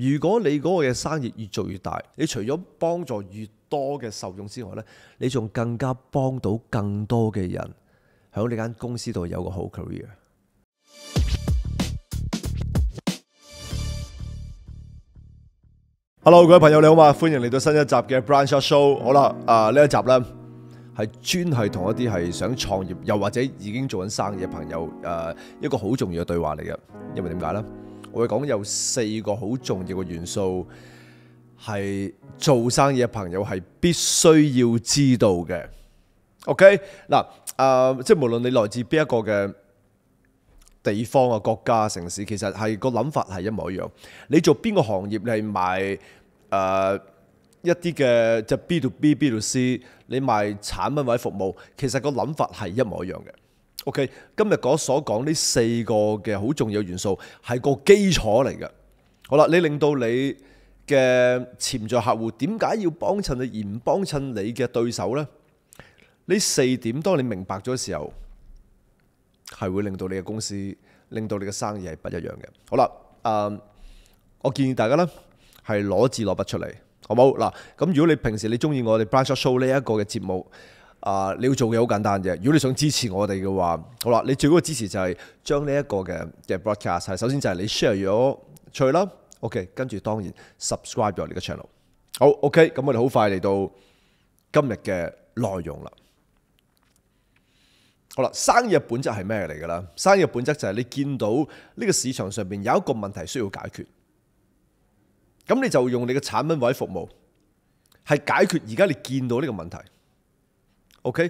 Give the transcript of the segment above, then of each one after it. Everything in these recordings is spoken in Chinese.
如果你嗰个嘅生意越做越大，你除咗帮助越多嘅受用之外呢你仲更加帮到更多嘅人喺你间公司度有个好 career。Hello，各位朋友你好嘛，欢迎嚟到新一集嘅 Branch Show。好啦，啊呢一集呢，系专系同一啲系想创业又或者已经做紧生意嘅朋友诶一个好重要嘅对话嚟嘅，因为点解呢？我讲有四个好重要嘅元素，系做生意嘅朋友系必须要知道嘅。OK，嗱，诶，即系无论你来自边一个嘅地方啊、国家、城市，其实系个谂法系一模一样。你做边个行业，你系卖诶一啲嘅即系 B to B、B to C，你卖产品或者服务，其实个谂法系一模一样嘅。O K，今日嗰所讲呢四个嘅好重要元素系个基础嚟嘅。好啦，你令到你嘅潜在客户点解要帮衬你而唔帮衬你嘅对手呢？呢四点，当你明白咗嘅时候，系会令到你嘅公司、令到你嘅生意系不一样嘅。好啦，诶，我建议大家呢系攞字攞笔出嚟，好冇嗱。咁如果你平时你中意我哋 Bryce Show 呢一个嘅节目。啊！你要做嘅好簡單啫。如果你想支持我哋嘅話，好啦，你最高嘅支持就係將呢一個嘅嘅 broadcast。首先就係你 share 咗出去啦。OK，跟住當然 subscribe 我哋嘅 channel。好 OK，咁我哋好快嚟到今日嘅內容啦。好啦，生意嘅本質係咩嚟嘅啦？生意嘅本質就係你見到呢個市場上邊有一個問題需要解決，咁你就用你嘅產品或者服務係解決而家你見到呢個問題。OK，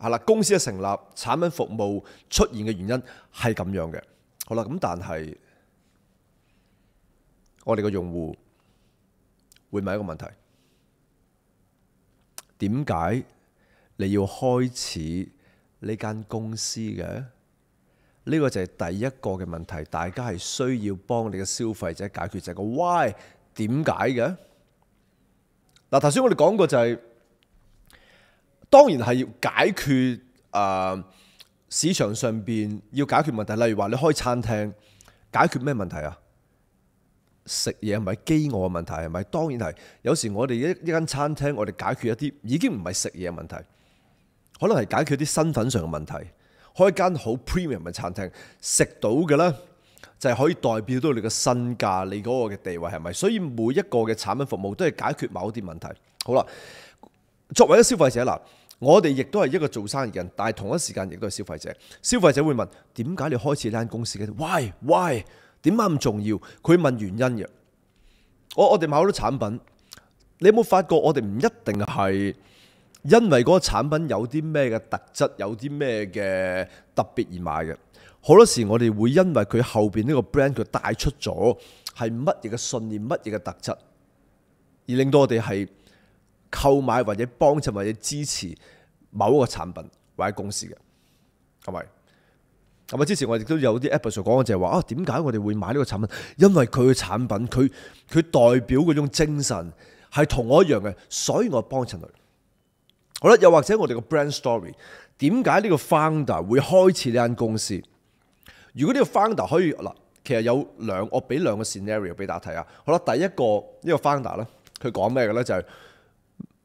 系啦，公司嘅成立、產品服務出現嘅原因係咁樣嘅。好啦，咁但係我哋嘅用户會問一個問題：點解你要開始呢間公司嘅？呢個就係第一個嘅問題，大家係需要幫你嘅消費者解決就係個 why，點解嘅？嗱，頭先我哋講過就係。当然系要解决诶市场上边要解决问题，例如话你开餐厅解决咩问题啊？食嘢系咪饥饿嘅问题系咪？当然系。有时我哋一一间餐厅，我哋解决一啲已经唔系食嘢嘅问题，可能系解决啲身份上嘅问题。开间好 premium 嘅餐厅，食到嘅咧就系可以代表到你嘅身价、你嗰个嘅地位系咪？所以每一个嘅产品服务都系解决某啲问题。好啦，作为嘅消费者嗱。我哋亦都系一个做生意嘅人，但系同一时间亦都系消费者。消费者会问：点解你开始呢间公司嘅？Why？Why？点解咁重要？佢问原因嘅。我我哋买好多产品，你有冇发觉我哋唔一定系因为嗰个产品有啲咩嘅特质，有啲咩嘅特别而买嘅？好多时我哋会因为佢后边呢个 brand 佢带出咗系乜嘢嘅信念，乜嘢嘅特质，而令到我哋系。購買或者幫襯或者支持某一個產品或者公司嘅，系咪？咁啊，之前我亦都有啲 e p i s o d e 講嘅就係話啊，點解我哋會買呢個產品？因為佢嘅產品，佢佢代表嗰種精神係同我一樣嘅，所以我幫襯佢。好啦，又或者我哋個 brand story，點解呢個 founder 會開始呢間公司？如果呢個 founder 可以嗱，其實有兩，我俾兩個 scenario 俾大家睇啊。好啦，第一個呢個 founder 咧，佢講咩嘅咧，就係。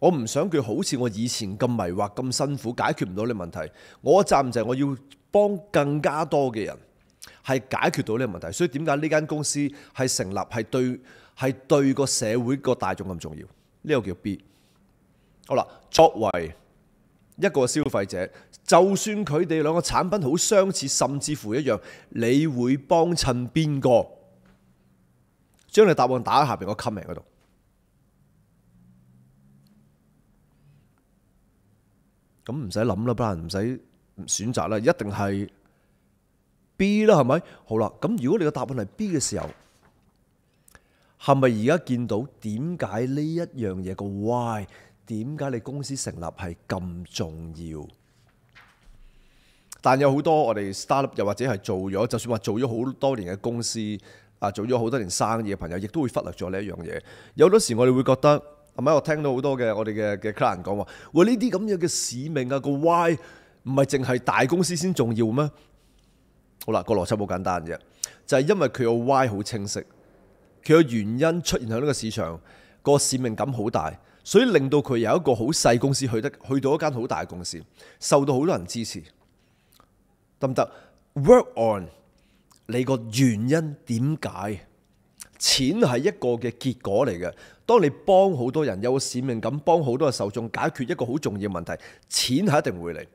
我唔想佢好似我以前咁迷惑、咁辛苦解決唔到呢個問題。我嘅責任就係我要幫更加多嘅人係解決到呢個問題。所以點解呢間公司係成立係對係對個社會個大眾咁重要？呢個叫 B。好啦，作為一個消費者，就算佢哋兩個產品好相似，甚至乎一樣，你會幫襯邊個？將你答案打喺下邊個 comment 嗰度。咁唔使諗啦，不唔使選擇啦，一定係 B 啦，係咪？好啦，咁如果你嘅答案係 B 嘅時候，係咪而家見到點解呢一樣嘢個 why？點解你公司成立係咁重要？但有好多我哋 startup 又或者係做咗，就算話做咗好多年嘅公司啊，做咗好多年生意嘅朋友，亦都會忽略咗呢一樣嘢。有好多時我哋會覺得。系咪我听到好多嘅我哋嘅嘅 client 讲话？喂，呢啲咁样嘅使命啊，个 why 唔系净系大公司先重要咩？好啦，个逻辑好简单啫，就系因为佢个 why 好清晰，佢嘅原因出现喺呢个市场，个使命感好大，所以令到佢有一个好细公司去得去到一间好大嘅公司，受到好多人支持，得唔得？Work on 你个原因点解？钱系一个嘅结果嚟嘅，当你帮好多人有使命感帮好多嘅受众解决一个好重要问题，钱系一定会嚟。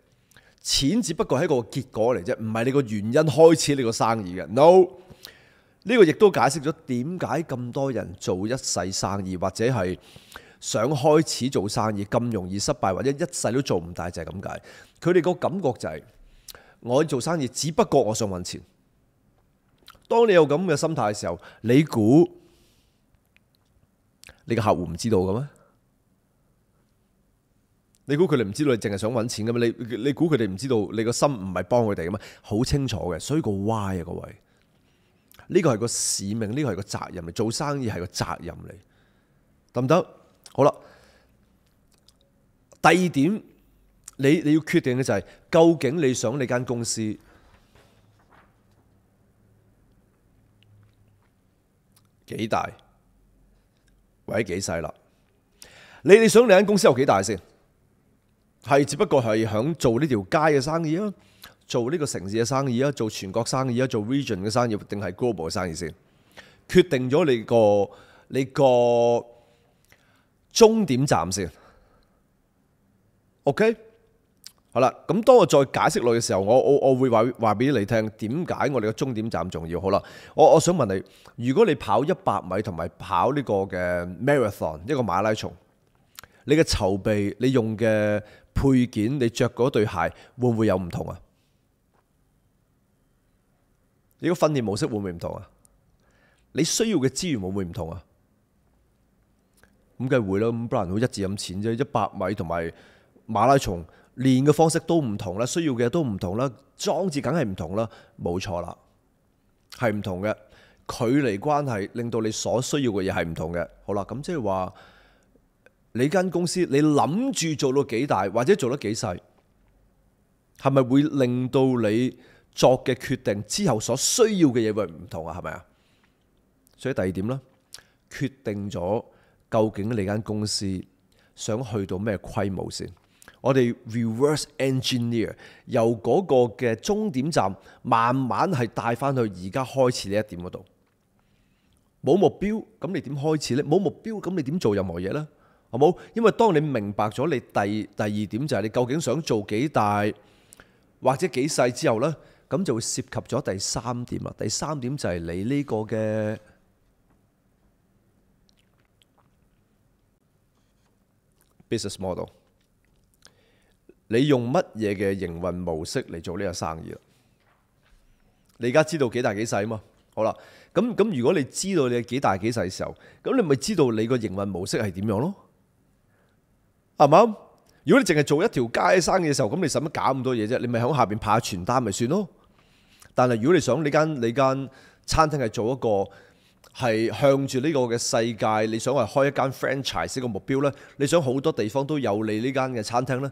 钱只不过系一个结果嚟啫，唔系你个原因开始你个生意嘅。No，呢个亦都解释咗点解咁多人做一世生意或者系想开始做生意咁容易失败或者一世都做唔大就系咁解。佢哋个感觉就系我做生意只不过我想揾钱。当你有咁嘅心态嘅时候，你估你个客户唔知道嘅咩？你估佢哋唔知道你净系想揾钱嘅咩？你你估佢哋唔知道你个心唔系帮佢哋嘅咩？好清楚嘅，所以个 why 啊，各位，呢个系个使命，呢个系个责任嚟，做生意系个责任嚟。得唔得？好啦，第二点，你你要决定嘅就系究竟你想你间公司。几大，或者几细啦？你哋想你间公司有几大先？系只不过系响做呢条街嘅生意啊，做呢个城市嘅生意啊，做全国生意啊，做 region 嘅生意，定系 global 嘅生意先？决定咗你个你个终点站先。OK。好啦，咁当我再解释落嘅时候，我我我会话话俾你听，点解我哋嘅终点站重要？好啦，我我想问你，如果你跑一百米同埋跑呢个嘅 marathon，一个马拉松，你嘅筹备、你用嘅配件、你着嗰对鞋，会唔会有唔同啊？你个训练模式会唔会唔同啊？你需要嘅资源会唔会唔同啊？咁梗系会啦，咁不然好一字咁浅啫，一百米同埋马拉松。练嘅方式都唔同啦，需要嘅都唔同啦，装置梗系唔同啦，冇错啦，系唔同嘅。距离关系令到你所需要嘅嘢系唔同嘅。好啦，咁即系话你间公司你谂住做到几大或者做得几细，系咪会令到你作嘅决定之后所需要嘅嘢会唔同啊？系咪啊？所以第二点啦，决定咗究竟你间公司想去到咩规模先。我哋 reverse engineer 由嗰个嘅终点站，慢慢系带翻去而家开始呢一点嗰度。冇目标，咁你点开始咧？冇目标，咁你点做任何嘢咧？好冇？因为当你明白咗你第第二点就系你究竟想做几大或者几细之后咧，咁就会涉及咗第三点啦。第三点就系你呢个嘅 business model。你用乜嘢嘅营运模式嚟做呢个生意啦？你而家知道几大几细啊嘛？好啦，咁咁如果你知道你几大几细嘅时候，咁你咪知道你个营运模式系点样咯？啱唔啱？如果你净系做一条街生意嘅时候，咁你使乜搞咁多嘢啫？你咪响下边派下传单咪算咯？但系如果你想呢间你间餐厅系做一个系向住呢个嘅世界，你想系开一间 franchise 嘅目标呢，你想好多地方都有你呢间嘅餐厅呢。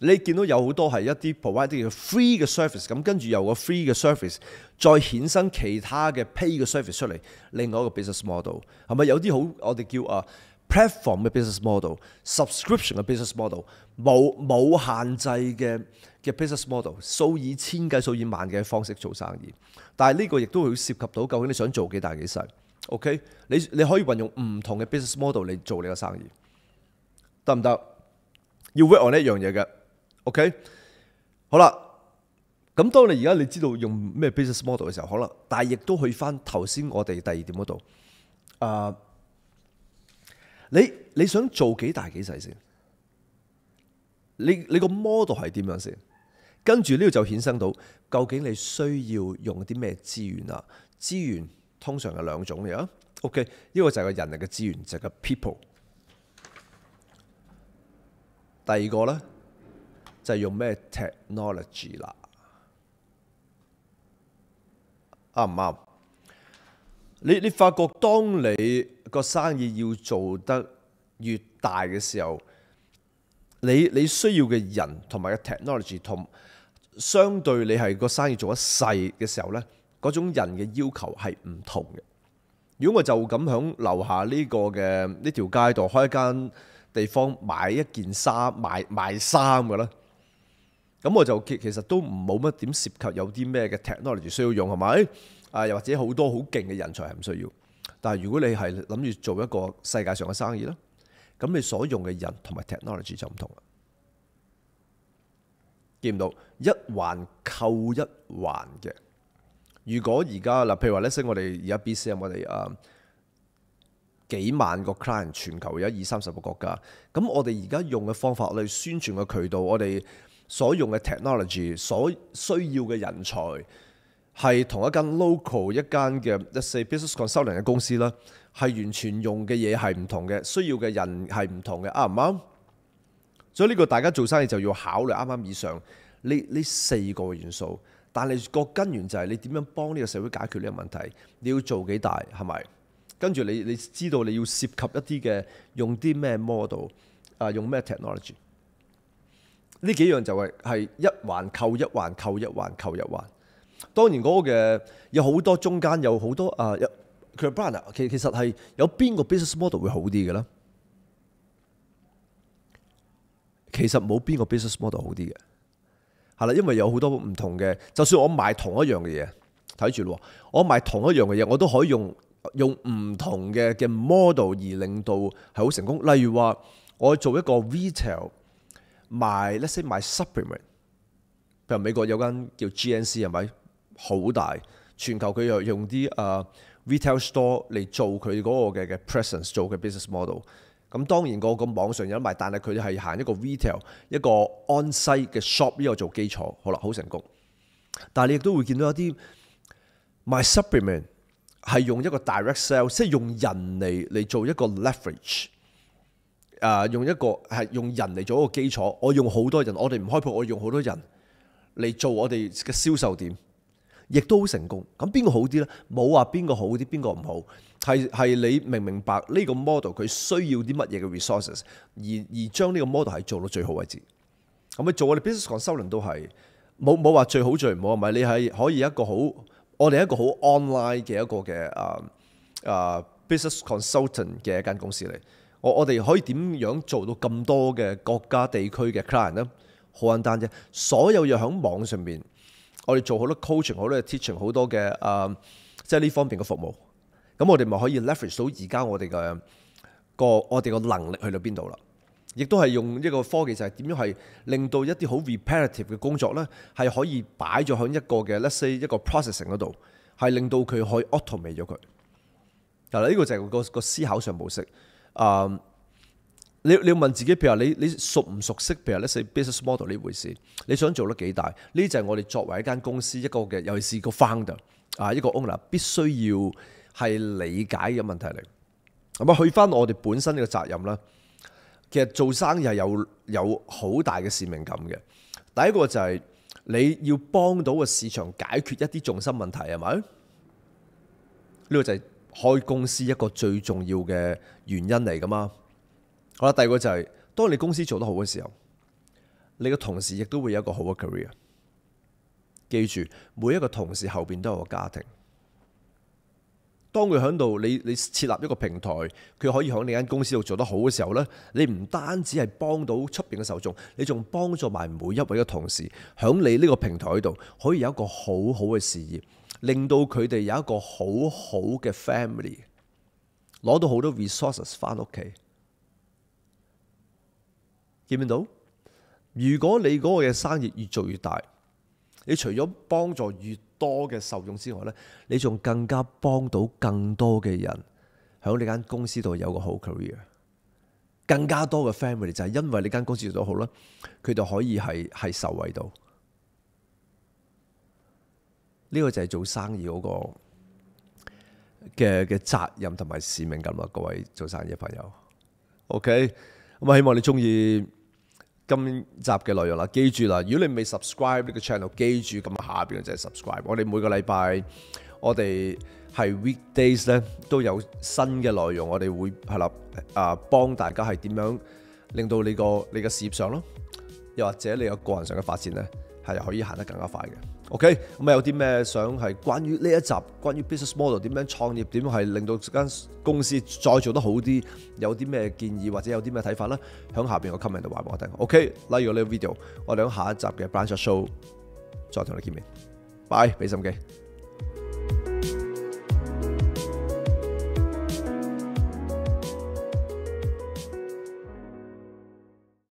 你見到有好多係一啲 provide 啲叫 free 嘅 service，咁跟住由個 free 嘅 service 再衍生其他嘅 pay 嘅 service 出嚟，另外一個 business model 係咪有啲好我哋叫啊 platform 嘅 business model、subscription 嘅 business model、冇冇限制嘅嘅 business model，數以千計、數以萬嘅方式做生意。但係呢個亦都會涉及到究竟你想做幾大幾細。OK，你你可以運用唔同嘅 business model 嚟做你嘅生意，得唔得？要 work on 一樣嘢嘅。OK，好啦，咁当你而家你知道用咩 business model 嘅时候可能，但系亦都去翻头先我哋第二点嗰度，啊，你你想做几大几细先？你你个 model 系点样先？跟住呢就衍生到究竟你需要用啲咩资源啊？资源通常有两种嚟啊。OK，呢个就系个人力嘅资源，就系个 people。第二个呢。就用咩 technology 啦？啱唔啱？你你发觉当你个生意要做得越大嘅时候，你你需要嘅人同埋嘅 technology 同相对你系个生意做得细嘅时候呢，嗰种人嘅要求系唔同嘅。如果我就咁响楼下呢个嘅呢条街度开间地方买一件衫买卖衫嘅咧？咁我就其其实都冇乜点涉及有啲咩嘅 technology 需要用系咪？啊，又或者好多好劲嘅人才系唔需要。但系如果你系谂住做一个世界上嘅生意啦，咁你所用嘅人同埋 technology 就唔同啦。见唔到一环扣一环嘅？如果而家嗱，譬如话咧，我哋而家 B、C，我哋啊几万个 client，全球有二三十个国家。咁我哋而家用嘅方法，我哋宣传嘅渠道，我哋。所用嘅 technology，所需要嘅人才，系同一間 local 一間嘅一四 business con s u n g 嘅公司啦，系完全用嘅嘢系唔同嘅，需要嘅人系唔同嘅，啱唔啱？所以呢個大家做生意就要考慮啱啱以上呢呢四個元素，但係個根源就係你點樣幫呢個社會解決呢個問題，你要做幾大係咪？跟住你你知道你要涉及一啲嘅用啲咩 model 啊，用咩 technology？呢幾樣就係係一環扣一環扣一環扣一環。當然嗰個嘅有好多中間有好多啊佢 b r a n 其其實係有邊個 business model 會好啲嘅咧？其實冇邊個 business model 好啲嘅，係啦，因為有好多唔同嘅。就算我買同一樣嘅嘢，睇住咯，我買同一樣嘅嘢，我都可以用用唔同嘅嘅 model 而令到係好成功。例如話，我做一個 retail。賣 let's say 賣 Supplement，譬如美國有間叫 GNC 係咪？好大，全球佢又用啲誒 retail store 嚟做佢嗰個嘅嘅 presence 做嘅 business model。咁當然個個網上有賣，但係佢係行一個 retail 一個 on site 嘅 shop 呢個做基礎，好啦，好成功。但係你亦都會見到一啲賣 Supplement 係用一個 direct sell，即係用人嚟嚟做一個 leverage。啊！用一個係用人嚟做一個基礎，我用好多人，我哋唔開鋪，我用好多人嚟做我哋嘅銷售點，亦都好成功。咁邊個好啲呢？冇話邊個好啲，邊個唔好，係係你明明白呢個 model 佢需要啲乜嘢嘅 resources，而而將呢個 model 係做到最好位置。咁咪做我哋 business consultant 都係冇冇話最好最唔好，唔係你係可以一個好，我哋一個好 online 嘅一個嘅啊啊 business consultant 嘅一間公司嚟。我我哋可以點樣做到咁多嘅國家地區嘅 client 咧？好簡單啫，所有嘢喺網上面，我哋做好多 coaching，好多 t e a c h i n g 好多嘅誒，即係呢方面嘅服務。咁我哋咪可以 leverage 到而家我哋嘅個我哋個能力去到邊度啦？亦都係用一個科技就係點樣係令到一啲好 repetitive 嘅工作咧，係可以擺咗喺一個嘅 let’s say 一個 processing 嗰度，係令到佢可以 auto m a t e 咗佢。係呢個就係個個思考上模式。啊！你你问自己，譬如话你你熟唔熟悉？譬如咧，business model 呢回事，你想做得几大？呢就系我哋作为一间公司一个嘅，尤其是个 founder 啊，一个 owner，必须要系理解嘅问题嚟。咁啊，去翻我哋本身嘅责任啦。其实做生意系有有好大嘅使命感嘅。第一个就系你要帮到个市场解决一啲重心问题，系咪？呢个就系。开公司一个最重要嘅原因嚟噶嘛？好啦，第二个就系当你公司做得好嘅时候，你嘅同事亦都会有一个好嘅 career。记住，每一个同事后边都有个家庭。当佢响度，你你设立一个平台，佢可以响你间公司度做得好嘅时候呢你唔单止系帮到出边嘅受众，你仲帮助埋每一位嘅同事响你呢个平台度可以有一个好好嘅事业。令到佢哋有一个好好嘅 family，攞到好多 resources 翻屋企，见唔见到？如果你嗰个嘅生意越做越大，你除咗帮助越多嘅受用之外咧，你仲更加帮到更多嘅人喺呢间公司度有个好 career，更加多嘅 family 就系因为呢间公司做得好啦，佢哋可以系系受惠到。呢個就係做生意嗰個嘅嘅責任同埋使命感啦，各位做生意嘅朋友，OK 咁啊！希望你中意今集嘅內容啦。記住啦，如果你未 subscribe 呢個 channel，記住咁下邊就係 subscribe。我哋每個禮拜，我哋系 weekdays 咧都有新嘅內容，我哋會系啦啊，幫大家係點樣令到你個你嘅事業上咯，又或者你嘅個人上嘅發展咧。係可以行得更加快嘅，OK？咁有啲咩想係關於呢一集，關於 business model 點樣創業，點樣係令到間公司再做得好啲，有啲咩建議或者有啲咩睇法咧？響下邊個 comment 度話我聽。OK，like 呢個 video，我哋喺下一集嘅 Branch Show 再同你見面。Bye，俾心機。